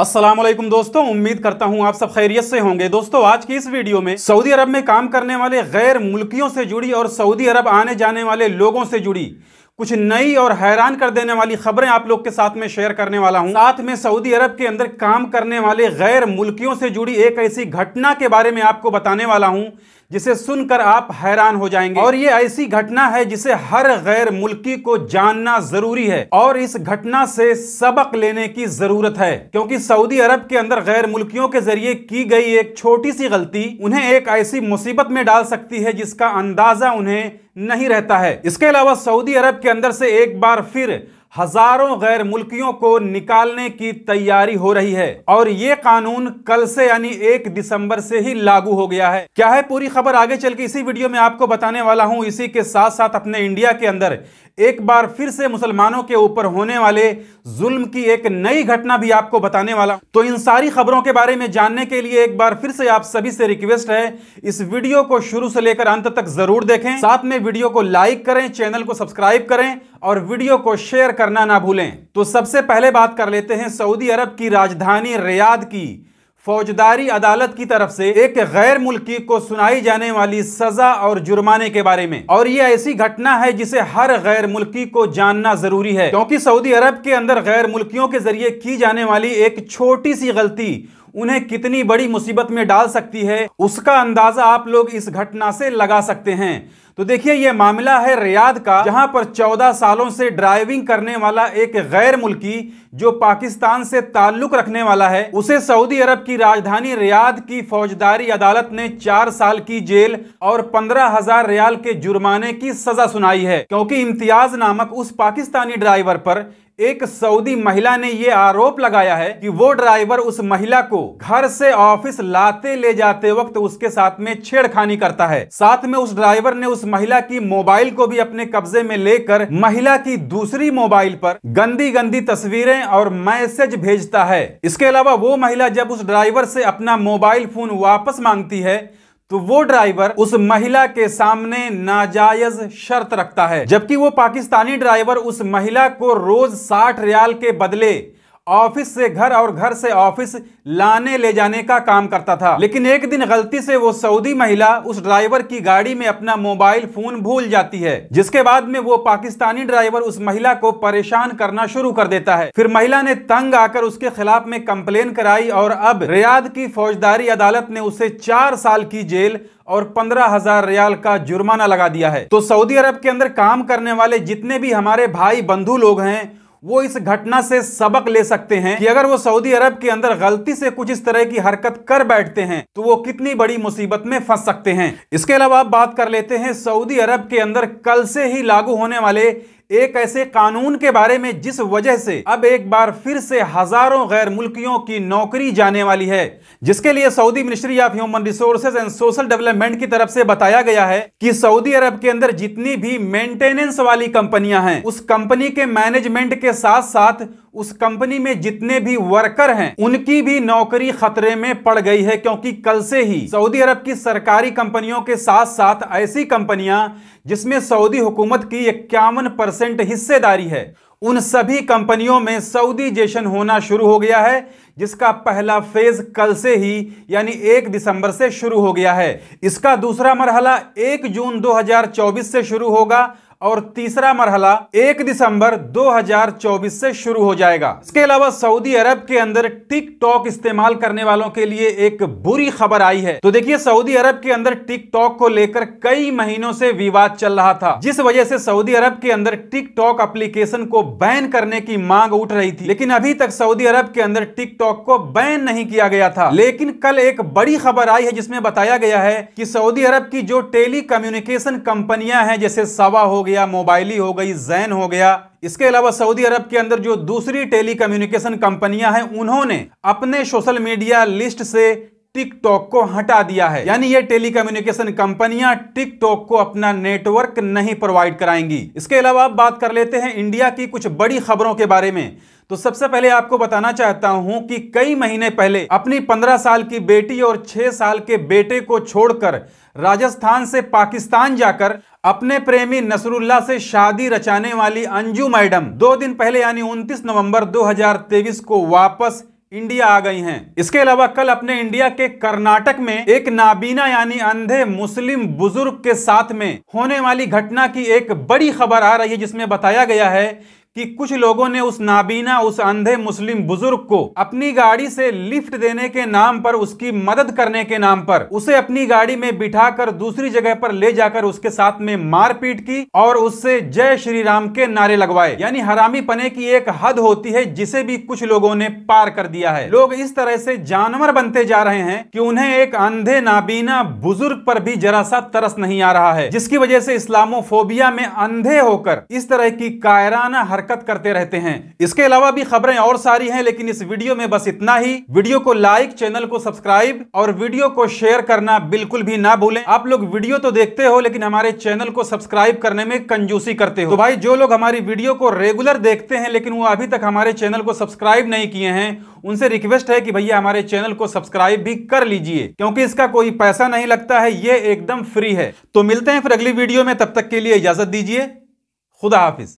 असलम दोस्तों उम्मीद करता हूं आप सब खैरियत से होंगे दोस्तों आज की इस वीडियो में सऊदी अरब में काम करने वाले गैर मुल्कियों से जुड़ी और सऊदी अरब आने जाने वाले लोगों से जुड़ी कुछ नई और हैरान कर देने वाली खबरें आप लोग के साथ में शेयर करने वाला हूं साथ में सऊदी अरब के अंदर काम करने वाले गैर मुल्कियों से जुड़ी एक ऐसी घटना के बारे में आपको बताने वाला हूं जिसे सुनकर आप हैरान हो जाएंगे और ये ऐसी घटना है जिसे हर गैर मुल्की को जानना जरूरी है और इस घटना से सबक लेने की जरूरत है क्योंकि सऊदी अरब के अंदर गैर मुल्कियों के जरिए की गई एक छोटी सी गलती उन्हें एक ऐसी मुसीबत में डाल सकती है जिसका अंदाजा उन्हें नहीं रहता है इसके अलावा सऊदी अरब के अंदर से एक बार फिर हजारों गैर मुल्कियों को निकालने की तैयारी हो रही है और ये कानून कल से यानी एक दिसंबर से ही लागू हो गया है क्या है पूरी खबर आगे चल के इसी वीडियो में आपको बताने वाला हूँ इसी के साथ साथ अपने इंडिया के अंदर एक बार फिर से मुसलमानों के ऊपर होने वाले जुल्म की एक नई घटना भी आपको बताने वाला तो इन सारी खबरों के बारे में जानने के लिए एक बार फिर से आप सभी से रिक्वेस्ट है इस वीडियो को शुरू से लेकर अंत तक जरूर देखें साथ में वीडियो को लाइक करें चैनल को सब्सक्राइब करें और वीडियो को शेयर करना ना भूलें तो सबसे पहले बात कर लेते हैं सऊदी अरब की राजधानी रियाद की फौजदारी अदालत की तरफ से एक गैर मुल्की को सुनाई जाने वाली सजा और जुर्माने के बारे में और ये ऐसी घटना है जिसे हर गैर मुल्की को जानना जरूरी है क्योंकि सऊदी अरब के अंदर गैर मुल्कियों के जरिए की जाने वाली एक छोटी सी गलती उन्हें कितनी बड़ी मुसीबत में डाल सकती है उसका अंदाजा आप लोग इस घटना से लगा सकते हैं तो देखिए यह मामला है रियाद का जहां पर 14 सालों से ड्राइविंग करने वाला एक गैर मुल्की जो पाकिस्तान से ताल्लुक रखने वाला है उसे सऊदी अरब की राजधानी रियाद की फौजदारी अदालत ने चार साल की जेल और पंद्रह हजार रियाल के जुर्माने की सजा सुनाई है क्योंकि इम्तियाज नामक उस पाकिस्तानी ड्राइवर पर एक सऊदी महिला ने यह आरोप लगाया है कि वो ड्राइवर उस महिला को घर से ऑफिस लाते ले जाते वक्त उसके साथ में छेड़खानी करता है साथ में उस ड्राइवर ने उस महिला की मोबाइल को भी अपने कब्जे में लेकर महिला की दूसरी मोबाइल पर गंदी गंदी तस्वीरें और मैसेज भेजता है इसके अलावा वो महिला जब उस ड्राइवर से अपना मोबाइल फोन वापस मांगती है तो वो ड्राइवर उस महिला के सामने नाजायज शर्त रखता है जबकि वो पाकिस्तानी ड्राइवर उस महिला को रोज साठ रियाल के बदले ऑफिस से घर और घर से ऑफिस लाने ले जाने का काम करता था लेकिन एक दिन गलती से वो सऊदी महिला उस ड्राइवर की गाड़ी में अपना मोबाइल फोन भूल जाती है जिसके बाद में वो पाकिस्तानी ड्राइवर उस महिला को परेशान करना शुरू कर देता है फिर महिला ने तंग आकर उसके खिलाफ में कंप्लेन कराई और अब रियाद की फौजदारी अदालत ने उसे चार साल की जेल और पंद्रह हजार रियाल का जुर्माना लगा दिया है तो सऊदी अरब के अंदर काम करने वाले जितने भी हमारे भाई बंधु लोग हैं वो इस घटना से सबक ले सकते हैं कि अगर वो सऊदी अरब के अंदर गलती से कुछ इस तरह की हरकत कर बैठते हैं तो वो कितनी बड़ी मुसीबत में फंस सकते हैं इसके अलावा आप बात कर लेते हैं सऊदी अरब के अंदर कल से ही लागू होने वाले एक ऐसे कानून के बारे में जिस वजह से अब एक बार फिर से हजारों गैर मुल्कियों की नौकरी जाने वाली है जिसके लिए Saudi ministry of human resources and social development की तरफ से बताया गया है कि सऊदी अरब के अंदर जितनी भी मेंटेनेंस वाली कंपनियां हैं उस कंपनी के मैनेजमेंट के साथ साथ उस कंपनी में जितने भी वर्कर हैं उनकी भी नौकरी खतरे में पड़ गई है क्योंकि कल से ही सऊदी अरब की सरकारी कंपनियों के साथ साथ ऐसी कंपनियां जिसमें सऊदी हुकूमत की इक्यावन परसेंट हिस्सेदारी है उन सभी कंपनियों में सऊदी जेशन होना शुरू हो गया है जिसका पहला फेज कल से ही यानी एक दिसंबर से शुरू हो गया है इसका दूसरा मरहला एक जून दो से शुरू होगा और तीसरा मरहला एक दिसंबर 2024 से शुरू हो जाएगा इसके अलावा सऊदी अरब के अंदर टिकटॉक इस्तेमाल करने वालों के लिए एक बुरी खबर आई है तो देखिए सऊदी अरब के अंदर टिकटॉक को लेकर कई महीनों से विवाद चल रहा था जिस वजह से सऊदी अरब के अंदर टिकटॉक एप्लीकेशन को बैन करने की मांग उठ रही थी लेकिन अभी तक सऊदी अरब के अंदर टिकटॉक को बैन नहीं किया गया था लेकिन कल एक बड़ी खबर आई है जिसमें बताया गया है की सऊदी अरब की जो टेली कम्युनिकेशन कंपनियां हैं जैसे सवा हो गया मोबाइली हो गई जैन हो गया इसके अलावा सऊदी अरब के अंदर जो दूसरी टेली कम्युनिकेशन कंपनियां हैं उन्होंने अपने सोशल मीडिया लिस्ट से टिकटॉक को हटा दिया है यानी ये टेली कम्युनिकेशन कंपनियां टिकटॉक को अपना नेटवर्क नहीं प्रोवाइड कराएंगी इसके अलावा आप बात कर लेते हैं इंडिया की कुछ बड़ी खबरों के बारे में तो सबसे पहले आपको बताना चाहता हूं कि कई महीने पहले अपनी 15 साल की बेटी और 6 साल के बेटे को छोड़कर राजस्थान से पाकिस्तान जाकर अपने प्रेमी नसरुल्ला से शादी रचाने वाली अंजू मैडम दो दिन पहले यानी 29 नवंबर 2023 को वापस इंडिया आ गई हैं इसके अलावा कल अपने इंडिया के कर्नाटक में एक नाबीना यानी अंधे मुस्लिम बुजुर्ग के साथ में होने वाली घटना की एक बड़ी खबर आ रही है जिसमें बताया गया है कि कुछ लोगों ने उस नाबीना उस अंधे मुस्लिम बुजुर्ग को अपनी गाड़ी से लिफ्ट देने के नाम पर उसकी मदद करने के नाम पर उसे अपनी गाड़ी में बिठाकर दूसरी जगह पर ले जाकर उसके साथ में मारपीट की और उससे जय श्री राम के नारे लगवाए यानी हरामी पने की एक हद होती है जिसे भी कुछ लोगों ने पार कर दिया है लोग इस तरह से जानवर बनते जा रहे हैं की उन्हें एक अंधे नाबीना बुजुर्ग पर भी जरा सा तरस नहीं आ रहा है जिसकी वजह से इस्लामो में अंधे होकर इस तरह की कायराना हरकत करते रहते हैं इसके अलावा भी खबरें और सारी हैं लेकिन इस वीडियो में बस इतना ही वीडियो को लाइक चैनल को सब्सक्राइब और वीडियो को शेयर करना बिल्कुल भी ना भूलें आप लोग वीडियो तो देखते हो लेकिन हमारे चैनल को सब्सक्राइब करने में कंजूसी करते हो तो भाई जो लोग हमारी वीडियो को रेगुलर देखते हैं लेकिन वो अभी तक हमारे चैनल को सब्सक्राइब नहीं किए हैं उनसे रिक्वेस्ट है कि भैया हमारे चैनल को सब्सक्राइब भी कर लीजिए क्योंकि इसका कोई पैसा नहीं लगता है ये एकदम फ्री है तो मिलते हैं फिर अगली वीडियो में तब तक के लिए इजाजत दीजिए खुदा हाफिज